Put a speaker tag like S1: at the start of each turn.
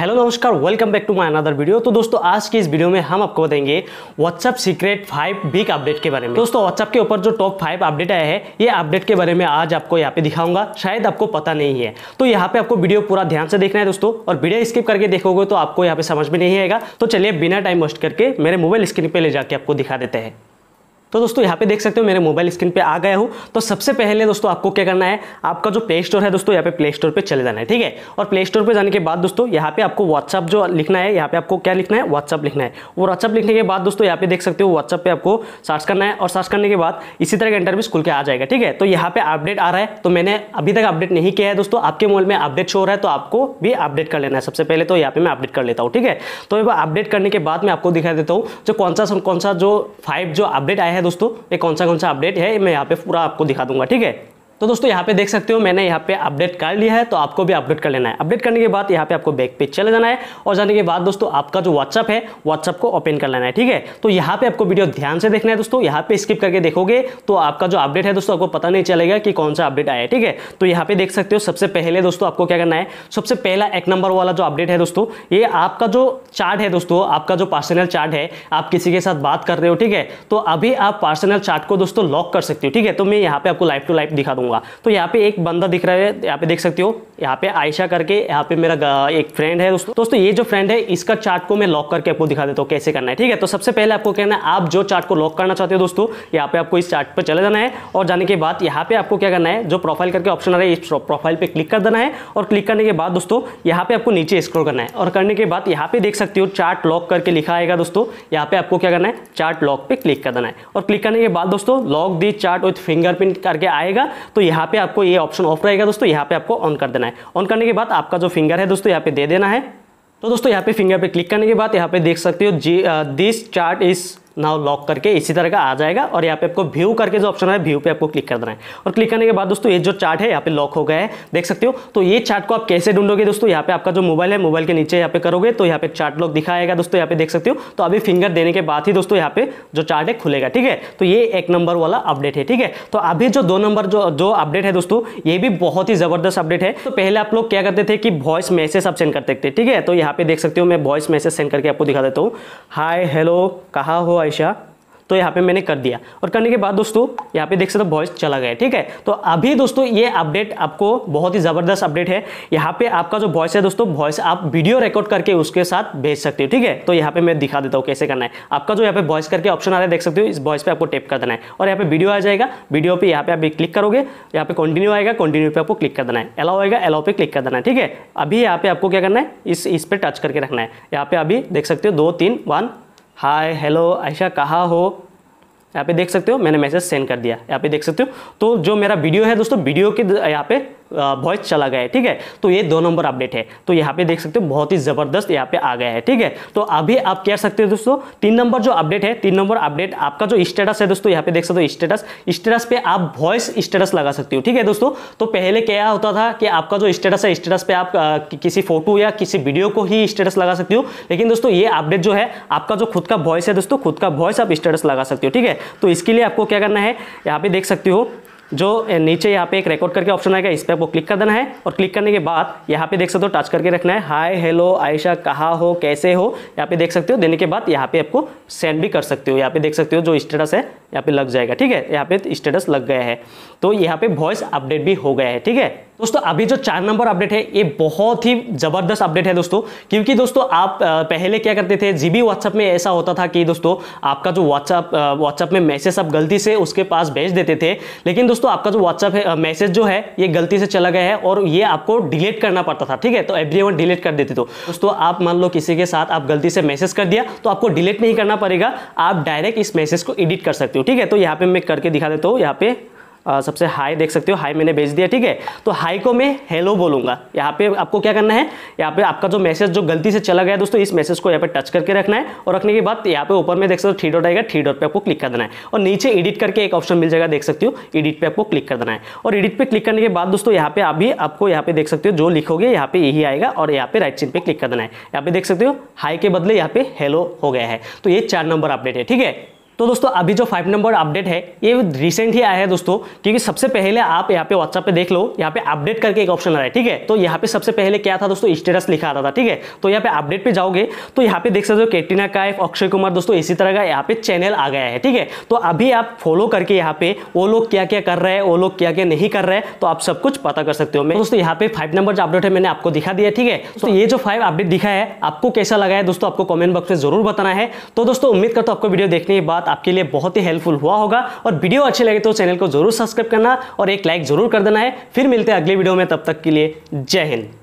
S1: hello नमस्कार welcome back to my another video तो दोस्तों आज के इस वीडियो में हम आपको बताएंगे WhatsApp secret five big update के बारे में दोस्तों व्हाट्सअप के ऊपर जो टॉप फाइव अपडेट आया है ये अपडेट के बारे में आज आपको यहाँ पे दिखाऊंगा शायद आपको पता नहीं है तो यहाँ पे आपको वीडियो पूरा ध्यान से देखना है दोस्तों और वीडियो स्किप करके देखोगे तो आपको यहाँ पे समझ में नहीं आएगा तो चलिए बिना टाइम वेस्ट करके मेरे मोबाइल स्क्रीन पर ले जाके आपको दिखा देते हैं तो दोस्तों यहाँ पे देख सकते हो मेरे मोबाइल स्क्रीन पे आ गया हूँ तो सबसे पहले दोस्तों आपको क्या करना है आपका जो प्ले स्टोर है दोस्तों यहाँ पे प्ले स्टोर पे चले जाना है ठीक है और प्ले स्टोर पे जाने के बाद दोस्तों यहाँ पे आपको व्हाट्सअप जो लिखना है यहाँ पे आपको क्या लिखना है व्हाट्सअप लिखना है और व्हाट्सअप लिखने के बाद दोस्तों यहाँ पे देख सकते हो व्हाट्सअप पे आपको सर्च करना है और सर्च करने के बाद इसी तरह का इंटरव्यू स्कूल के आ जाएगा ठीक है तो यहाँ पे अपडेट आ रहा है तो मैंने अभी तक अपडेट नहीं किया है दोस्तों आपके मोबाइल में अपडेट शो रहा है तो आपको भी अपडेट कर लेना है सबसे पहले तो यहाँ पे मैं अपडेट कर लेता हूँ ठीक है तो अपडेट करने के बाद मैं आपको दिखा देता हूँ जो कौन सा कौन सा जो फाइव जो अपडेट आया है है दोस्तों ये कौन सा कौन सा अपडेट है मैं यहाँ पे पूरा आपको दिखा दूंगा ठीक है तो दोस्तों यहाँ पे देख सकते हो मैंने यहाँ पे अपडेट कर लिया है तो आपको भी अपडेट कर लेना है अपडेट करने के बाद यहाँ पे आपको बैक पेज चले जाना है और जाने के बाद दोस्तों आपका जो व्हाट्सअप है व्हाट्सअप को ओपन कर लेना है ठीक है तो यहाँ पे आपको वीडियो ध्यान से देखना है दोस्तों यहाँ पे स्किप करके देखोगे तो आपका जो अपडेट है दोस्तों आपको पता नहीं चलेगा कि कौन सा अपडेट आया है ठीक है तो यहाँ पे देख सकते हो सबसे पहले दोस्तों आपको क्या करना है सबसे पहला एक नंबर वाला जो अपडेट है दोस्तों ये आपका जो चार्ट है दोस्तों आपका जो पर्सनल चार्ट है आप किसी के साथ बात कर रहे हो ठीक है तो अभी आप पर्सनल चार्ट को दोस्तों लॉक कर सकते हो ठीक है तो मैं यहाँ पे आपको लाइव टू लाइव दिखा दूंगा बताऊंगा तो यहाँ पे एक बंदा दिख रहा है यहाँ पे देख सकते हो यहाँ पे आयशा करके यहाँ पे मेरा एक फ्रेंड है दोस्तों दोस्तों ये जो फ्रेंड है इसका चार्ट को मैं लॉक करके आपको दिखा देता हूँ कैसे करना है ठीक है तो सबसे पहले आपको कहना है आप जो चार्ट को लॉक करना चाहते हो दोस्तों यहाँ पे आपको इस चार्ट पर चले जाना है और जाने के बाद यहाँ पे आपको क्या करना है जो प्रोफाइल करके ऑप्शन आ रहा है इस प्रोफाइल पर क्लिक कर देना है और क्लिक करने के बाद दोस्तों यहाँ पे आपको नीचे स्क्रोल करना है और करने के बाद यहाँ पे देख सकते हो चार्ट लॉक करके लिखा आएगा दोस्तों यहाँ पे आपको क्या करना है चार्ट लॉक पे क्लिक कर देना है और क्लिक करने के बाद दोस्तों lock the chat with fingerprint करके आएगा तो तो यहाँ पे आपको ये ऑप्शन ऑफ रहेगा दोस्तों यहाँ पे आपको ऑन कर देना है ऑन करने के बाद आपका जो फिंगर है दोस्तों यहाँ पे दे देना है तो दोस्तों यहाँ पे फिंगर पे क्लिक करने के बाद यहाँ पे देख सकते हो जी this chat is now lock करके इसी तरह का आ जाएगा और यहाँ पे आपको व्यू करके जो ऑप्शन है व्यू पे आपको क्लिक कर देना है और क्लिक करने के बाद दोस्तों ये जो चार्ट है यहाँ पे लॉक हो गया है देख सकते हो तो ये चार्ट को आप कैसे ढूंढोगे दोस्तों यहाँ पे आपका जो मोबाइल है मोबाइल के नीचे यहाँ पे करोगे तो यहाँ पे चार्ट लॉक दिखाएगा दोस्तों यहाँ पे देख सकते हो तो अभी फिंगर देने के बाद ही दोस्तों यहाँ पे जो चार्ट है खुलेगा ठीक है तो ये एक नंबर वाला अपडेट है ठीक है तो अभी जो दो नंबर जो जो अपडेट है दोस्तों ये भी बहुत ही जबरदस्त अपडेट है तो पहले आप लोग क्या करते थे कि वॉइस मैसेज आप सेंड करते थे ठीक है तो यहाँ पे देख सकते हो मैं वॉइस मैसेज सेंड करके आपको दिखा देता हूँ हाय हेलो कहा हो ऐशा तो यहाँ पे मैंने कर दिया और करने के बाद दोस्तों यहाँ पे देख सकते हो वॉइस चला गया ठीक है तो अभी दोस्तों ये अपडेट आपको बहुत ही ज़बरदस्त अपडेट है यहाँ पे आपका जो वॉइस है दोस्तों वॉइस आप वीडियो रिकॉर्ड करके उसके साथ भेज सकते हो ठीक है तो यहाँ पे मैं दिखा देता हूँ कैसे करना है आपका जो यहाँ पे वॉइस करके ऑप्शन आ रहा है देख सकते हो इस वॉइस पर आपको टेप कर देना है और यहाँ पे वीडियो आ जाएगा वीडियो पर यहाँ पे आप क्लिक करोगे यहाँ पे कंटिन्यू आएगा कंटिन्यू पर आपको क्लिक कर देना है अलाउ आएगा अलाउ पर क्लिक कर देना है ठीक है अभी यहाँ पे आपको क्या करना है इस इस पर टच करके रखना है यहाँ पे अभी देख सकते हो दो तीन वन हाय हेलो ऐशा कहाँ हो यहाँ पे देख सकते हो मैंने मैसेज सेंड कर दिया यहाँ पे देख सकते हो तो जो मेरा वीडियो है दोस्तों वीडियो के यहाँ पे वॉइस चला गया है ठीक है तो ये दो नंबर अपडेट है तो यहाँ पे देख सकते हो बहुत ही ज़बरदस्त यहाँ पे आ गया है ठीक है तो अभी आप कह सकते हो दोस्तों तीन नंबर जो अपडेट है तीन नंबर अपडेट आपका जो स्टेटस है दोस्तों यहाँ पे देख सकते हो स्टेटस स्टेटस पे आप वॉइस स्टेटस लगा सकते हो ठीक है दोस्तों तो पहले क्या होता था कि आपका जो स्टेटस है स्टेटस पे आप किसी फोटो या किसी वीडियो को ही स्टेटस लगा सकते हो लेकिन दोस्तों ये अपडेट जो है आपका जो खुद का वॉइस है दोस्तों खुद का वॉइस आप स्टेटस लगा सकते हो ठीक है तो इसके लिए आपको क्या करना है यहाँ पे देख सकते हो जो नीचे यहाँ पे एक रिकॉर्ड करके ऑप्शन आएगा इस पर आपको क्लिक कर देना है और क्लिक करने के बाद यहाँ पे देख सकते हो टच करके रखना है हाय हेलो आयशा कहाँ हो कैसे हो यहाँ पे देख सकते हो देने के बाद यहाँ पे आपको सेंड भी कर सकते हो यहाँ पे देख सकते हो जो स्टेटस है यहाँ पे लग जाएगा ठीक है यहाँ पे स्टेटस लग गया है तो यहाँ पे वॉइस अपडेट भी हो गया है ठीक है दोस्तों अभी जो चार नंबर अपडेट है ये बहुत ही जबरदस्त अपडेट है दोस्तों क्योंकि दोस्तों आप पहले क्या करते थे जीबी व्हाट्सएप में ऐसा होता था कि दोस्तों आपका जो व्हाट्सएप व्हाट्सएप में मैसेज आप गलती से उसके पास भेज देते थे लेकिन दोस्तों दोस्तों आपका जो व्हाट्सअप मैसेज जो है ये गलती से चला गया है और ये आपको डिलीट करना पड़ता था ठीक है तो एवरी वन डिलीट कर देते तो दोस्तों आप मान लो किसी के साथ आप गलती से मैसेज कर दिया तो आपको डिलीट नहीं करना पड़ेगा आप डायरेक्ट इस मैसेज को एडिट कर सकते हो ठीक है तो यहाँ पे मैं करके दिखा देता हूँ यहाँ पे आ, सबसे हाई देख सकते हो हाई मैंने भेज दिया ठीक है तो हाई को मैं हेलो बोलूंगा यहाँ पे आपको क्या करना है यहाँ पे आपका जो मैसेज जो गलती से चला गया दोस्तों इस मैसेज को यहाँ पे टच करके रखना है और रखने के बाद यहाँ पे ऊपर में देख सकते हो थ्री डॉट आएगा थ्री डॉट पे आपको क्लिक कर देना है और नीचे एडिट करके एक ऑप्शन मिल जाएगा देख सकते हो एडिट पे आपको क्लिक कर देना है और एडिट पे क्लिक करने के बाद दोस्तों यहाँ पे अभी आपको यहाँ पे देख सकते हो जो लिखोगे यहाँ पे यही आएगा और यहाँ पे राइट चिन पे क्लिक कर देना है यहाँ पे देख सकते हो हाई के बदले यहाँ पे हेलो हो गया है तो ये चार नंबर अपडेट है ठीक है तो दोस्तों अभी जो फाइव नंबर अपडेट है ये रिसेंट ही आया है दोस्तों क्योंकि सबसे पहले आप यहाँ पे व्हाट्सअप पे देख लो यहाँ पे अपडेट करके एक ऑप्शन आ रहा है ठीक है तो यहाँ पे सबसे पहले क्या था दोस्तों स्टेटस लिखा आता था ठीक है तो यहाँ पे अपडेट पे जाओगे तो यहाँ पे देख सकते हो कैटरीना काइफ अक्षय कुमार दोस्तों इसी तरह का यहाँ पे चैनल आ गया है ठीक है तो अभी आप फॉलो करके यहाँ पे वो लोग क्या क्या कर रहे हैं वो लोग क्या क्या नहीं कर रहे हैं तो आप सब कुछ पता कर सकते हो मैं दोस्तों यहाँ पे फाइव नंबर जो अपडेट है मैंने आपको दिखा दिया ठीक है तो ये जो फाइव अपडेट दिखा है आपको कैसा लगा है दोस्तों आपको कॉमेंट बॉक्स में जरूर बताना है तो दोस्तों उम्मीद करता हूँ आपको वीडियो देखने के बाद आपके लिए बहुत ही हेल्पफुल हुआ होगा और वीडियो अच्छे लगे तो चैनल को जरूर सब्सक्राइब करना और एक लाइक जरूर कर देना है फिर मिलते हैं अगले वीडियो में तब तक के लिए जय हिंद